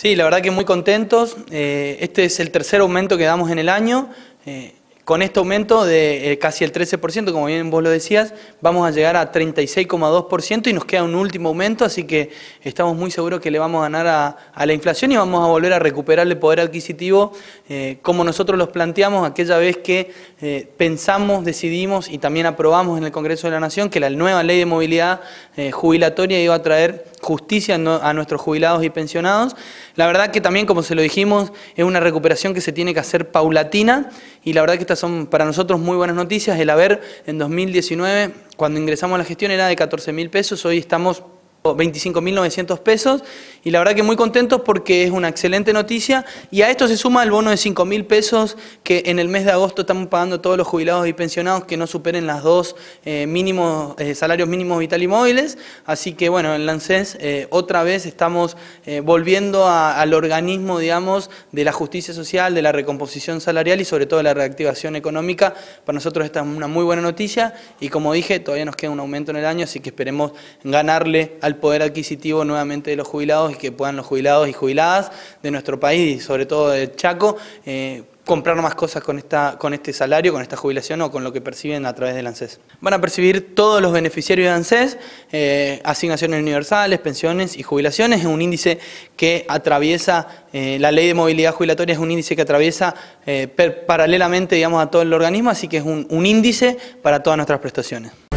Sí, la verdad que muy contentos. Eh, este es el tercer aumento que damos en el año. Eh, con este aumento de eh, casi el 13%, como bien vos lo decías, vamos a llegar a 36,2% y nos queda un último aumento, así que estamos muy seguros que le vamos a ganar a, la inflación y vamos a volver a recuperar el poder adquisitivo como nosotros los planteamos aquella vez que pensamos, decidimos y también aprobamos en el Congreso de la Nación que la nueva ley de movilidad jubilatoria iba a traer justicia a nuestros jubilados y pensionados. La verdad que también, como se lo dijimos, es una recuperación que se tiene que hacer paulatina y la verdad que estas son para nosotros muy buenas noticias. El haber en 2019, cuando ingresamos a la gestión, era de 14 mil pesos, hoy estamos 25.900 pesos y la verdad que muy contentos porque es una excelente noticia y a esto se suma el bono de 5.000 pesos que en el mes de agosto estamos pagando todos los jubilados y pensionados que no superen las dos eh, mínimos, eh, salarios mínimos vital y móviles, así que bueno, en Lancés eh, otra vez estamos volviendo al organismo, digamos, de la justicia social, de la recomposición salarial y sobre todo de la reactivación económica, para nosotros esta es una muy buena noticia y como dije, todavía nos queda un aumento en el año, así que esperemos ganarle al poder adquisitivo nuevamente de los jubilados y que puedan los jubilados y jubiladas de nuestro país y sobre todo de Chaco eh, comprar más cosas con, esta, con este salario, con esta jubilación o con lo que perciben a través del ANSES. Van a percibir todos los beneficiarios de ANSES, eh, asignaciones universales, pensiones y jubilaciones. Es un índice que atraviesa, eh, la ley de movilidad jubilatoria es un índice que atraviesa paralelamente digamos, a todo el organismo, así que es un índice para todas nuestras prestaciones.